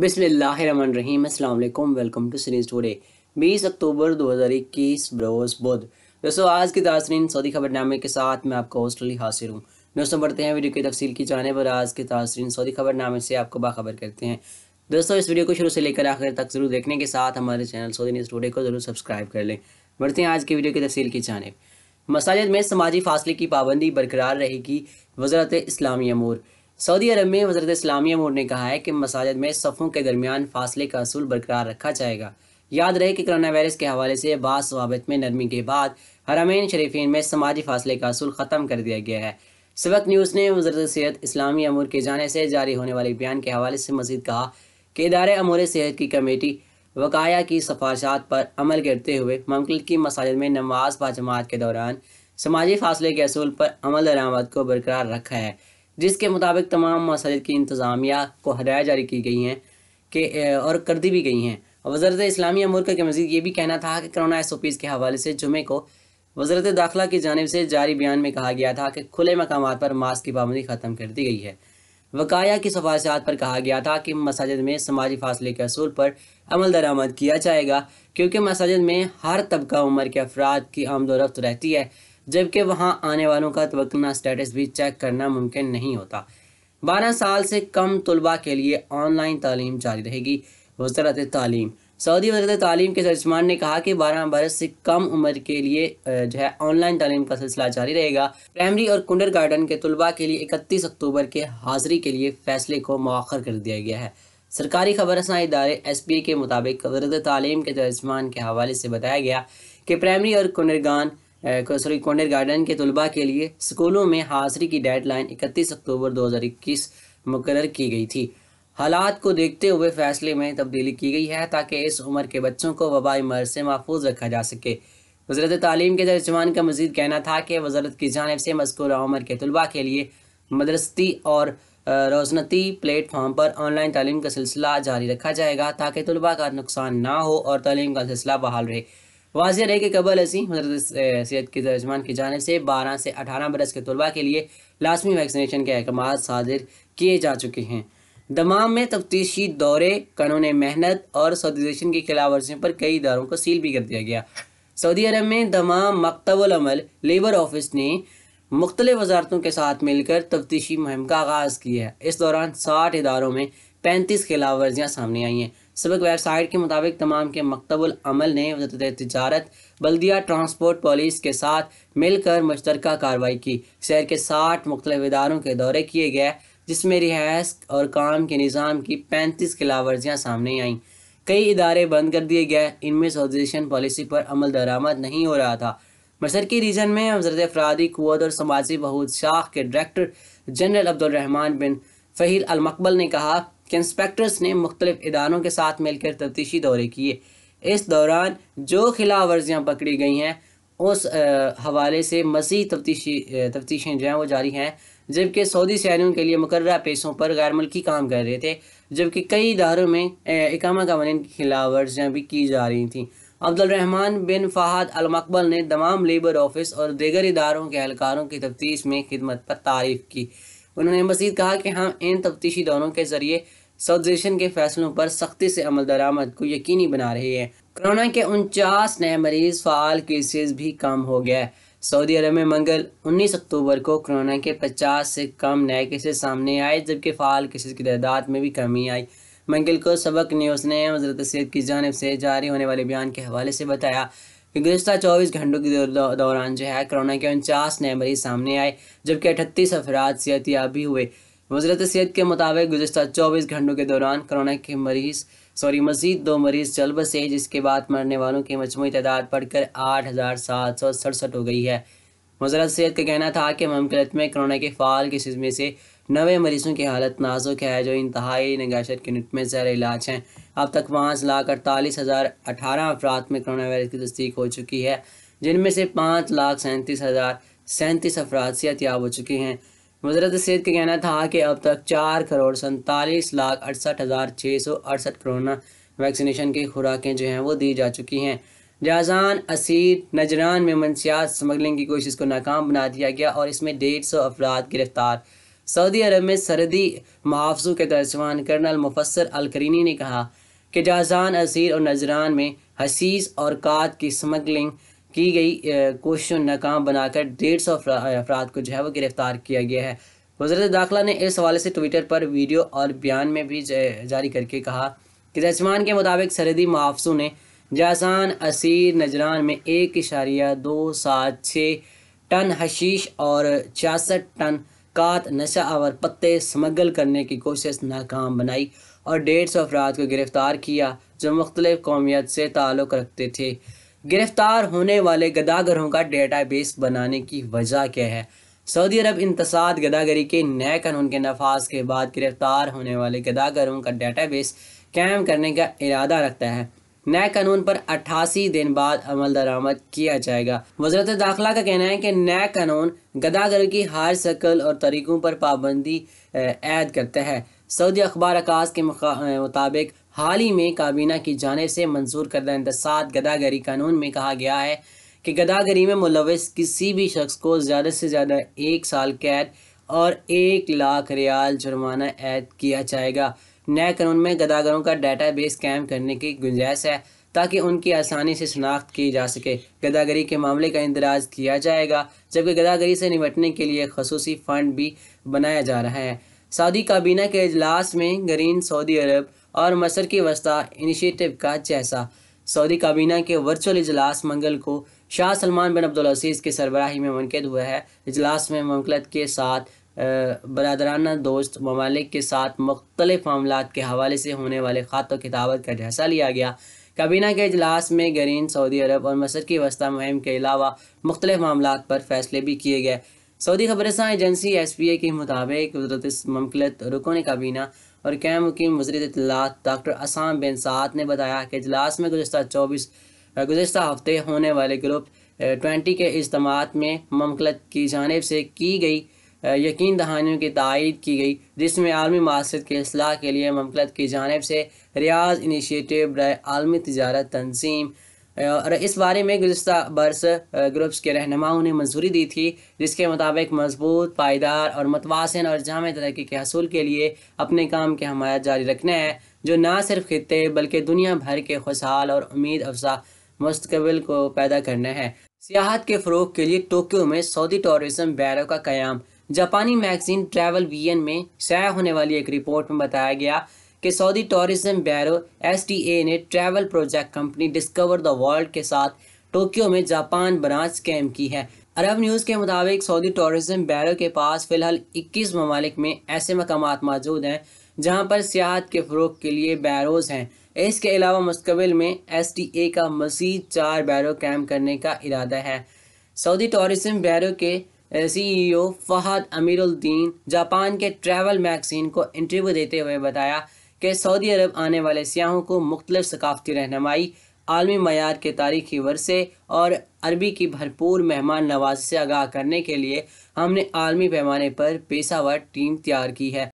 बिस्मिल्लाम welcome to series today 20 October 2021 बरोज़ बुध दोस्तों आज के तासरीन सऊदी खबरनामे के साथ मैं आपका होस्टली हासिल हूँ दोस्तों बढ़ते हैं वीडियो की तफसील की जानब और आज के तासरीन सऊदी खबरनामे से आपको बाखबर करते हैं दोस्तों इस वीडियो को शुरू से लेकर आखिर तक ज़रूर देखने के साथ हमारे चैनल सऊदी न्यूज़ टूडे को ज़रूर सब्सक्राइब कर लें बढ़ते हैं आज की वीडियो की तफसील की जानब मसाजिद में समाजी फासले की पाबंदी बरकरार रहेगी वजरत इस्लामी अमूर सऊदी अरब में वजरत इस्लामिया मोड ने कहा है कि मसाजिद में सफ़ों के दरमियान फासले का असूल बरकरार रखा जाएगा याद रहे कि करोना वायरस के हवाले से बाद सवाबत में नरमी के बाद हरामेन शरीफी में समाजी फासले का असूल ख़त्म कर दिया गया है सबक न्यूज़ ने वजरत सेहत इस्लामी अमूर के जाने से जारी होने वाले बयान के हवाले से मजीद कहा कि इदार अमूर सेहत की कमेटी वकाया की सफारशात पर अमल करते हुए ममकिल की मसाजिद में नमाज बाजमात के दौरान समाजी फासले के असूल पर अमल दरामद को बरकरार रखा है जिसके मुताबिक तमाम मसाजिद की इंतज़ामिया को हदायत जारी की गई हैं कि और कर दी भी गई हैं वजरत इस्लामी मुल्क के मजीद ये भी कहना था कि करोना एस ओ पीज़ के हवाले से जुमे को वजरत दाखिला की जानब से जारी बयान में कहा गया था कि खुले मकाम पर मास्क की पाबंदी ख़त्म कर दी गई है वकाया की सफारशात पर कहा गया था कि मसाजिद में समाजी फासले के असूल पर अमल दरामद किया जाएगा क्योंकि मसाजिद में हर तबका उम्र के अफराद की आमदोरफ्त रहती है जबकि वहाँ आने वालों का तवक्लना स्टेटस भी चेक करना मुमकिन नहीं होता बारह साल से कम तलबा के लिए ऑनलाइन तालीम जारी रहेगी वजरत तालीम सऊदी वजरत तालीम के तर्जमान ने कहा कि बारह बरस से कम उम्र के लिए जो है ऑनलाइन तालीम का सिलसिला जारी रहेगा प्राइमरी और कुंडर गार्डन के तलबा के लिए इकतीस अक्टूबर के हाजिरी के लिए फैसले को मौखर कर दिया गया है सरकारी खबरसा इदारे एस पी ए के मुताबिक वजरत तालीम के तर्जमान के हवाले से बताया गया कि प्राइमरी और कुंडरगान सॉरी कॉन्डर गार्डन के तलबा के लिए स्कूलों में हाजिरी की डेडलाइन 31 अक्टूबर 2021 मुकर की गई थी हालात को देखते हुए फैसले में तब्दीली की गई है ताकि इस उम्र के बच्चों को वबाई मर्ज से महफूज रखा जा सके वजरत तालीम के तर्जमान का मजीद कहना था कि वजारत की जानब से मस्कूल उम्र के तलबा के लिए मदरसती और रोजनती प्लेटफार्म पर ऑनलाइन तालीम का सिलसिला जारी रखा जाएगा ताकि तलबा का नुकसान ना हो और तालीम का सिलसिला बहाल रहे वाजिया रहे कि कबल असी हजरत सेहत के तर्जमान की जानब से बारह से अठारह बरस के तलबा के लिए लाजमी वैक्सीनेशन के अहकाम सादर किए जा चुके हैं दमाम में तफ्तीशी दौरे कानून मेहनत और सऊदीजेशन की खिलाफ वर्जियों पर कई इदारों को सील भी कर दिया गया सऊदी अरब में दमाम मकतबलमल लेबर ऑफिस ने मुख्तल वजारतों के साथ मिलकर तफ्तीशी मुहिम का आगाज़ किया है इस दौरान साठ इदारों में पैंतीस खिलाफ वर्जियाँ सामने आई हैं सबक वेबसाइट के मुताबिक तमाम के मकतबल अमल ने वजरत तजारत बल्दिया ट्रांसपोर्ट पुलिस के साथ मिलकर मुश्तर कार्रवाई की शहर के साठ मुख्तलिफ इदारों के दौरे किए गए जिसमें रिहायश और काम के निज़ाम की पैंतीस खिलाफवर्जियाँ सामने आईं कई इदारे बंद कर दिए गए इनमें सोजिशन पॉलिसी पर अमल दरामद नहीं हो रहा था मशरकी रीजन में हजरत अफरादी कुत और समाजी बहुत शाख के डायरेक्टर जनरल अब्दुलरहमान बिन फ़हील अलमकबल ने कहा कि इंस्पेक्टर्स ने मुख्तलिफ इदारों के साथ मिलकर तफ्तीशी दौरे किए इस दौरान जो खिलाफ वर्जियाँ पकड़ी गई हैं उस हवाले से मजीद तफ्तीशी तफ्तीशें जो हैं वो जारी हैं जबकि सऊदी सैनियों के लिए मुकर पेशों पर गैर मुल्की काम कर रहे थे जबकि कई इदारों में इकामा कवानीन की खिलाफ वर्जियाँ भी की जा रही थी अब्दुलरहमान बिन फ़हाद अलमकबल ने तमाम लेबर ऑफिस और दीगर इदारों के एहलकारों की तफ्तीश में खिदमत पर तारीफ़ की उन्होंने मजीद कहा कि हम हाँ, इन तफ्तीशी दौरों के ज़रिए साउथ एशियन के फैसलों पर सख्ती से अमल दरामद को यकीनी बना रही है कोरोना के उनचास नए मरीज फाल केसेस भी कम हो गए सऊदी अरब में मंगल 19 अक्टूबर को कोरोना के 50 से कम नए केसेस सामने आए जबकि फाल केसेस की तादाद में भी कमी आई मंगल को सबक न्यूज़ ने हजरत सैद की जानब से जारी होने वाले बयान के हवाले से बताया कि गुजशत चौबीस घंटों के दौरान जो है कोरोना के उनचास नए मरीज सामने आए जबकि अठतीस अफराद सेहत याबी हुए वजरत सेहत के मुताबिक गुजशत 24 घंटों के दौरान कोरोना के मरीज सॉरी मजीद दो मरीज जलब बसे जिसके बाद मरने वालों की मजमू तादाद बढ़कर आठ हज़ार सात सौ सड़सठ हो गई है वजरत सेहत का कहना था कि ममकलत में कोरोना के फाल के में से नवे मरीजों की हालत नाजुक है जो इंतहाई नगाशत के नुट में जैर इलाज हैं अब तक पाँच लाख अड़तालीस हज़ार अठारह अफराद में कोरोना वायरस की तस्दीक हो चुकी है जिनमें से पाँच लाख सैंतीस हज़ार सैंतीस अफराद सेहत याब हो चुके हैं वजरत सेहत का कहना था कि अब तक चार करोड़ सैंतालीस लाख अड़सठ हज़ार छः सौ अड़सठ कोरोना वैक्सीनेशन की खुराकें जो हैं वो दी जा चुकी हैं जाजान असीर नजरान में मनसियात स्मगलिंग की कोशिश को नाकाम बना दिया गया और इसमें डेढ़ सौ अफराद गिरफ्तार सऊदी अरब में सरदी मुआवजों के तर्जमान कर्नल मुफसर अलकरीनी ने कहा कि जाजान असीर और नजरान में हसीस और कात की स्मगलिंग की गई कोशिशों नाकाम बनाकर डेढ़ सौ अफराद को जो है वो गिरफ्तार किया गया है वजरत दाखिला ने इस हवाले से ट्विटर पर वीडियो और बयान में भी जारी करके कहा कि रजमान के मुताबिक सरहदी मुहाफ़ों ने जासान असीर नजरान में एक इशारिया दो सात छः टन हशीश और छियासठ टन कात नशा और पत्ते स्मगल करने की कोशिश नाकाम बनाई और डेढ़ सौ अफराद को गिरफ़्तार किया जो मुख्तलिफ़ कौमियत से ताल्लुक़ रखते थे गिरफ्तार होने वाले गदागरों का डेटाबेस बनाने की वजह क्या है सऊदी अरब इंतसाद गदागरी के नए कानून के नफाज के बाद गिरफ्तार होने वाले गदागरों का डेटाबेस कायम करने का इरादा रखता है नए कानून पर 88 दिन बाद अमल दरामद किया जाएगा वजरत दाखिला का कहना है कि नए कानून गदागर की हार शक्ल और तरीकों पर पाबंदी ऐद करता है सऊदी अखबार अकाज के मुताबिक हाल ही में काबीना की जाने से मंजूर करदा इंतसाद गदागरी कानून में कहा गया है कि गदागरी में मुलविस किसी भी शख्स को ज़्यादा से ज़्यादा एक साल कैद और एक लाख रियाल जुर्माना ऐद किया जाएगा नए कानून में गदागरों का डाटा बेस कैम करने की गुंजाइश है ताकि उनकी आसानी से शनाख्त की जा सके गदागरी के मामले का इंदराज किया जाएगा जबकि गदागरी से निपटने के लिए खसूसी फ़ंड भी बनाया जा रहा है सऊदी काबीना के अजलास में ग्रीन सऊदी अरब और मसर की वस्ता इनिशिएटिव का जैसा सऊदी काबीना के वर्चुअल इजलास मंगल को शाह सलमान बिन अब्दुलसीज़ के सरबराही में मनकद हुआ है इजलास में ममलकत के साथ बरदराना दोस्त ममालिक के साथ मुख्तलिफ मामला के हवाले से होने वाले खातों व किताबत का जायजा लिया गया काबीना के अजलास में गरीन सऊदी अरब और मसर की वस्ता मुहिम के अलावा मुख्तलिफ मामला पर फैसले भी किए गए सऊदी खबरसा एजेंसी एस पी ए के मुताबिक ममकलत रुकन काबीना और कैम मुकीम वजरत अतलात डॉक्टर असाम बिन सात ने बताया कि इजलास में गुजशत चौबीस गुजशत हफ्ते होने वाले ग्रुप ट्वेंटी के इज्तम में ममकलत की जानब से की गई यकीन दहानियों की तइद की गई जिसमें आलमी मासद के असलाह के लिए ममकलत की जानब से रियाज इनिशियटिव आलमी तजारत तनजीम और इस बारे में गुजत बरस ग्रुप्स के रहनुमाओं ने मंजूरी दी थी जिसके मुताबिक मजबूत पायदार और मतवासन और जाम तरक्की के हसूल के लिए अपने काम के हमायत जारी रखना है जो ना सिर्फ खत्े बल्कि दुनिया भर के खुशहाल और उम्मीद अफजा मुस्तबिल को पैदा करना है सियाहत के फ़रोग के लिए टोक्यो में सऊदी टूरिज़म बैरो का क्याम जापानी मैगजीन ट्रैवल वी में शाया होने वाली एक रिपोर्ट में बताया गया कि सऊदी टूरिज्म ब्यूरो एस ने travel project company discover the world के साथ टोक्यो में जापान ब्रांच कैम की है अरब न्यूज़ के मुताबिक सऊदी टूरिज्म ब्यूरो के पास फिलहाल 21 ममालिक में ऐसे मकाम मौजूद हैं जहां पर सियाहत के फ़रोग के लिए बैरोज हैं इसके अलावा मुस्तबिल में एस टी ए का मजीद चार बैरो कैम करने का इरादा है सऊदी टूरिज्म ब्यूरो के सी ई ओ फहद अमीरुद्दीन जापान के ट्रैवल मैगजीन को इंटरव्यू देते हुए बताया कि सऊदी अरब आने वाले सयाहों को मुख्तलिफ सकाफती रहनमाई आलमी मैार के तारीखी वर्षे और अरबी की भरपूर मेहमान नवाज से आगाह करने के लिए हमने आलमी पैमाने पर पेशावर टीम तैयार की है